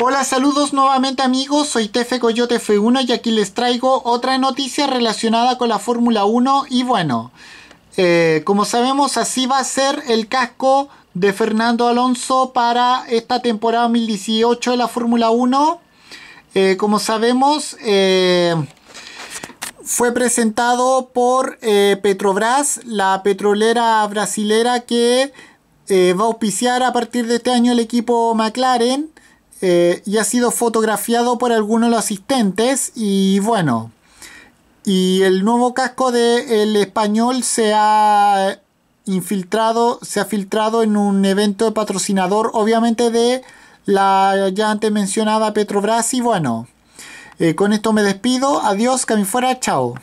Hola, saludos nuevamente amigos, soy Tefe Coyote F1 y aquí les traigo otra noticia relacionada con la Fórmula 1 y bueno, eh, como sabemos así va a ser el casco de Fernando Alonso para esta temporada 2018 de la Fórmula 1. Eh, como sabemos, eh, fue presentado por Petrobras, la petrolera brasilera que va a auspiciar a partir de este año el equipo McLaren. Eh, y ha sido fotografiado por algunos de los asistentes y bueno, y el nuevo casco de El español se ha infiltrado, se ha filtrado en un evento de patrocinador, obviamente de la ya antes mencionada Petrobras y bueno, eh, con esto me despido, adiós, que fuera, chao.